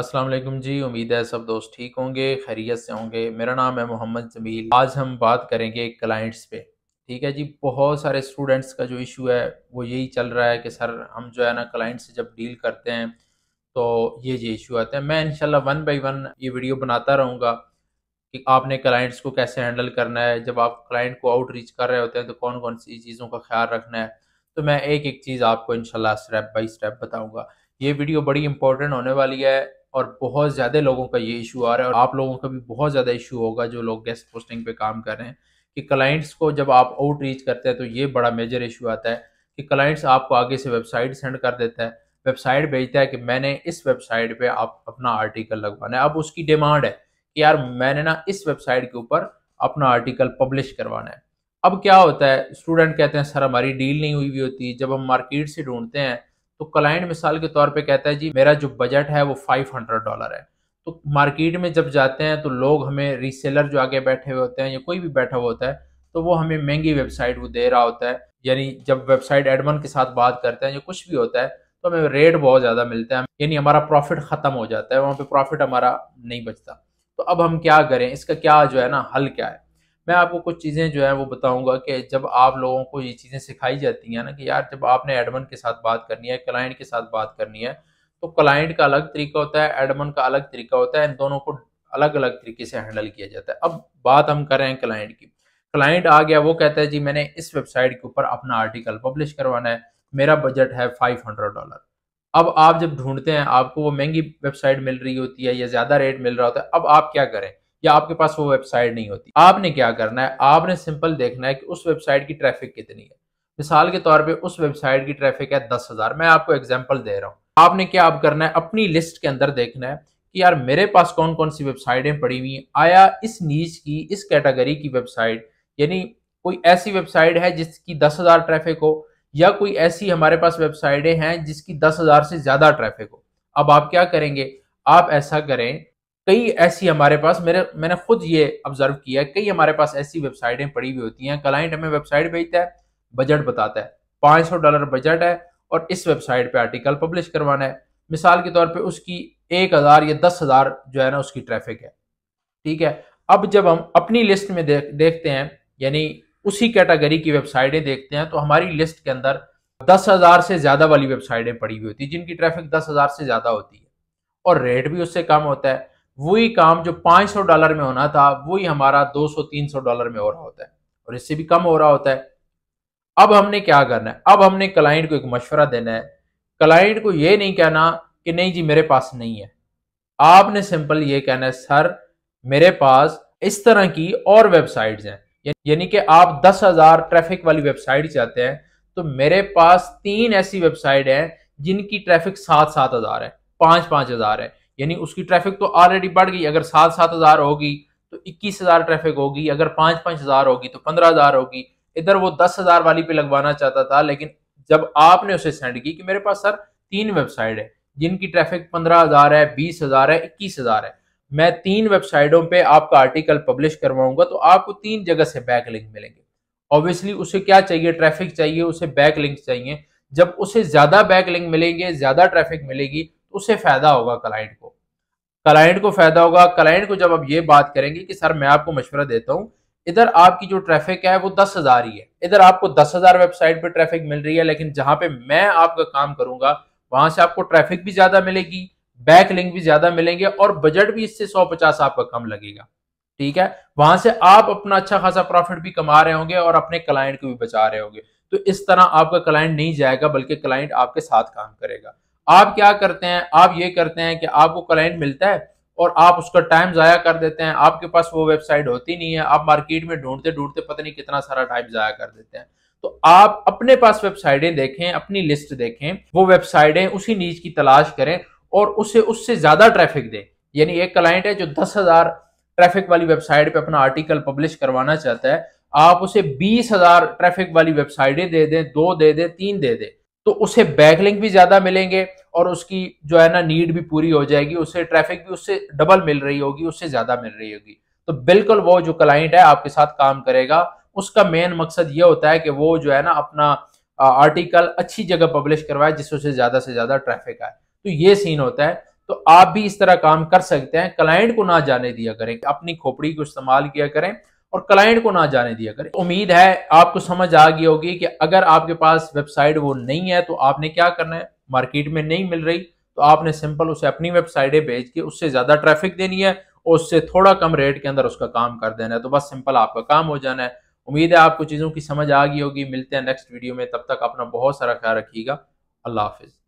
अस्सलाम वालेकुम जी उम्मीद है सब दोस्त ठीक होंगे खैरियत से होंगे मेरा नाम है मोहम्मद जमील आज हम बात करेंगे क्लाइंट्स पे ठीक है जी बहुत सारे स्टूडेंट्स का जो इशू है वो यही चल रहा है कि सर हम जो है ना क्लाइंट से जब डील करते हैं तो ये ये इशू आते हैं मैं इनशाला वन बाई वन ये वीडियो बनाता रहूँगा कि आपने क्लाइंट्स को कैसे हैंडल करना है जब आप क्लाइंट को आउटरीच कर रहे होते हैं तो कौन कौन सी चीज़ों का ख्याल रखना है तो मैं एक एक चीज़ आपको इनशाला स्टेप बाई स्टेप बताऊँगा ये वीडियो बड़ी इंपॉर्टेंट होने वाली है और बहुत ज़्यादा लोगों का ये इशू आ रहा है और आप लोगों का भी बहुत ज़्यादा इशू होगा जो लोग गेस्ट पोस्टिंग पे काम कर रहे हैं कि क्लाइंट्स को जब आप आउट रीच करते हैं तो ये बड़ा मेजर इशू आता है कि क्लाइंट्स आपको आगे से वेबसाइट सेंड कर देता है वेबसाइट भेजता है कि मैंने इस वेबसाइट पे आप अपना आर्टिकल लगवाना है अब उसकी डिमांड है कि यार मैंने ना इस वेबसाइट के ऊपर अपना आर्टिकल पब्लिश करवाना है अब क्या होता है स्टूडेंट कहते हैं सर हमारी डील नहीं हुई हुई होती जब हम मार्केट से ढूंढते हैं तो क्लाइंट मिसाल के तौर पे कहता है जी मेरा जो बजट है वो 500 डॉलर है तो मार्केट में जब जाते हैं तो लोग हमें रीसेलर जो आगे बैठे हुए होते हैं या कोई भी बैठा हुआ होता है तो वो हमें महंगी वेबसाइट वो दे रहा होता है यानी जब वेबसाइट एडमन के साथ बात करते हैं या कुछ भी होता है तो हमें रेट बहुत ज़्यादा मिलता है यानी हमारा प्रॉफिट ख़त्म हो जाता है वहाँ पर प्रॉफिट हमारा नहीं बचता तो अब हम क्या करें इसका क्या जो है ना हल क्या है मैं आपको कुछ चीज़ें जो है वो बताऊंगा कि जब आप लोगों को ये चीज़ें सिखाई जाती हैं ना कि यार जब आपने एडमन के साथ बात करनी है क्लाइंट के साथ बात करनी है तो क्लाइंट का अलग तरीका होता है एडमन का अलग तरीका होता है इन दोनों को अलग अलग तरीके से हैंडल किया जाता है अब बात हम कर रहे हैं क्लाइंट की क्लाइंट आ गया वो कहता है जी मैंने इस वेबसाइट के ऊपर अपना आर्टिकल पब्लिश करवाना है मेरा बजट है फाइव हंड्रेड डॉलर अब आप जब ढूंढते हैं आपको वो महंगी वेबसाइट मिल रही होती है या ज़्यादा रेट मिल रहा होता है अब आप क्या करें या आपके पास वो वेबसाइट नहीं होती आपने क्या करना है आपने सिंपल देखना है कि उस वेबसाइट की ट्रैफिक कितनी है मिसाल के तौर पे उस वेबसाइट की ट्रैफिक है दस हज़ार मैं आपको एग्जांपल दे रहा हूँ आपने क्या आप करना है अपनी लिस्ट के अंदर देखना है कि यार मेरे पास कौन कौन सी वेबसाइटें पड़ी हुई हैं आया इस नीच की इस कैटेगरी की वेबसाइट यानी कोई ऐसी वेबसाइट है जिसकी दस हज़ार ट्रैफिक हो या कोई ऐसी हमारे पास वेबसाइटें हैं जिसकी दस हज़ार से ज़्यादा ट्रैफिक हो अब आप क्या करेंगे आप ऐसा करें कई ऐसी हमारे पास मेरे मैंने खुद ये ऑब्जर्व किया है कई हमारे पास ऐसी वेबसाइटें पड़ी हुई होती हैं क्लाइंट हमें वेबसाइट भेजता है बजट बताता है पाँच सौ डॉलर बजट है और इस वेबसाइट पे आर्टिकल पब्लिश करवाना है मिसाल के तौर पे उसकी एक हज़ार या दस हज़ार जो है ना उसकी ट्रैफिक है ठीक है अब जब हम अपनी लिस्ट में देख देखते हैं यानी उसी कैटेगरी की वेबसाइटें देखते हैं तो हमारी लिस्ट के अंदर दस हज़ार से ज़्यादा वाली वेबसाइटें पड़ी हुई होती हैं जिनकी ट्रैफिक दस हज़ार से ज़्यादा होती है और रेट भी उससे कम होता है वही काम जो 500 डॉलर में होना था वही हमारा 200-300 डॉलर में हो रहा होता है और इससे भी कम हो रहा होता है अब हमने क्या करना है अब हमने क्लाइंट को एक मशवरा देना है क्लाइंट को यह नहीं कहना कि नहीं जी मेरे पास नहीं है आपने सिंपल ये कहना है सर मेरे पास इस तरह की और वेबसाइट्स हैं यानी कि आप दस हजार ट्रैफिक वाली वेबसाइट चाहते हैं तो मेरे पास तीन ऐसी वेबसाइट हैं जिनकी ट्रैफिक सात सात हजार है पांच पांच हजार है यानी उसकी ट्रैफिक तो ऑलरेडी बढ़ गई अगर सात सात हज़ार होगी तो इक्कीस हज़ार ट्रैफिक होगी अगर पांच पांच हज़ार होगी तो पंद्रह हज़ार होगी इधर वो दस हज़ार वाली पे लगवाना चाहता था लेकिन जब आपने उसे सेंड की कि मेरे पास सर तीन वेबसाइट है जिनकी ट्रैफिक पंद्रह हज़ार है बीस हज़ार है इक्कीस हज़ार है मैं तीन वेबसाइटों पे आपका आर्टिकल पब्लिश करवाऊंगा तो आपको तीन जगह से बैक लिंक मिलेंगे ऑब्वियसली उसे क्या चाहिए ट्रैफिक चाहिए उसे बैक लिंक चाहिए जब उसे ज़्यादा बैक लिंक मिलेंगे ज़्यादा ट्रैफिक मिलेगी उसे फायदा होगा क्लाइंट को क्लाइंट को फायदा होगा क्लाइंट को जब आप ये बात करेंगे कि सर मैं आपको मशवरा देता हूँ इधर आपकी जो ट्रैफिक है वो दस हजार ही है इधर आपको दस हजार वेबसाइट पर ट्रैफिक मिल रही है लेकिन जहां पे मैं आपका काम करूंगा वहां से आपको ट्रैफिक भी ज्यादा मिलेगी बैक लिंक भी ज्यादा मिलेंगे और बजट भी इससे सौ पचास आपका कम लगेगा ठीक है वहां से आप अपना अच्छा खासा प्रॉफिट भी कमा रहे होंगे और अपने क्लाइंट को भी बचा रहे होंगे तो इस तरह आपका क्लाइंट नहीं जाएगा बल्कि क्लाइंट आपके साथ काम करेगा आप क्या करते हैं आप ये करते हैं कि आपको क्लाइंट मिलता है और आप उसका टाइम ज़ाया कर देते हैं आपके पास वो वेबसाइट होती नहीं है आप मार्केट में ढूंढते ढूंढते पता नहीं कितना सारा टाइम ज़ाया कर देते हैं तो आप अपने पास वेबसाइटें देखें अपनी लिस्ट देखें वो वेबसाइटें उसी नीच की तलाश करें और उसे उससे ज़्यादा ट्रैफिक दें यानी एक क्लाइंट है जो दस हज़ार ट्रैफिक वाली वेबसाइट पे अपना आर्टिकल पब्लिश करवाना चाहता है आप उसे बीस हज़ार ट्रैफिक वाली वेबसाइटें दे दें दो दे दें तीन दे दें तो उसे बैकलिंक भी ज्यादा मिलेंगे और उसकी जो है ना नीड भी पूरी हो जाएगी उससे ट्रैफिक भी उससे डबल मिल रही होगी उससे ज्यादा मिल रही होगी तो बिल्कुल वो जो क्लाइंट है आपके साथ काम करेगा उसका मेन मकसद ये होता है कि वो जो है ना अपना आर्टिकल अच्छी जगह पब्लिश करवाए जिससे उसे ज्यादा से ज्यादा ट्रैफिक आए तो ये सीन होता है तो आप भी इस तरह काम कर सकते हैं क्लाइंट को ना जाने दिया करें अपनी खोपड़ी को इस्तेमाल किया करें और क्लाइंट को ना जाने दिया करें उम्मीद है आपको समझ आ गई होगी कि अगर आपके पास वेबसाइट वो नहीं है तो आपने क्या करना है मार्केट में नहीं मिल रही तो आपने सिंपल उसे अपनी वेबसाइट भेज के उससे ज़्यादा ट्रैफिक देनी है और उससे थोड़ा कम रेट के अंदर उसका काम कर देना है तो बस सिंपल आपका काम हो जाना है उम्मीद है आपको चीज़ों की समझ आ गई होगी मिलते हैं नेक्स्ट वीडियो में तब तक अपना बहुत सारा ख्याल रखिएगा अल्लाह हाफिज़